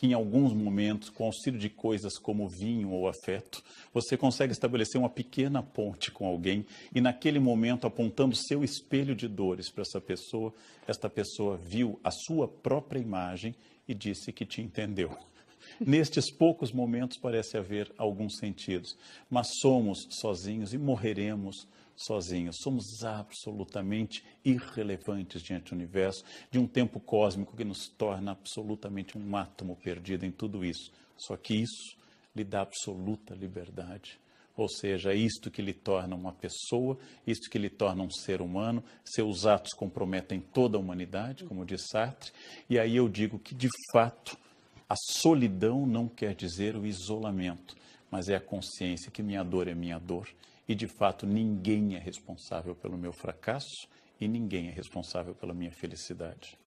que em alguns momentos, com auxílio de coisas como vinho ou afeto, você consegue estabelecer uma pequena ponte com alguém e naquele momento, apontando seu espelho de dores para essa pessoa, esta pessoa viu a sua própria imagem e disse que te entendeu. Nestes poucos momentos parece haver alguns sentidos, mas somos sozinhos e morreremos sozinhos. Somos absolutamente irrelevantes diante do universo, de um tempo cósmico que nos torna absolutamente um átomo perdido em tudo isso. Só que isso lhe dá absoluta liberdade. Ou seja, isto que lhe torna uma pessoa, isto que lhe torna um ser humano, seus atos comprometem toda a humanidade, como diz Sartre, e aí eu digo que de fato a solidão não quer dizer o isolamento, mas é a consciência que minha dor é minha dor e de fato ninguém é responsável pelo meu fracasso e ninguém é responsável pela minha felicidade.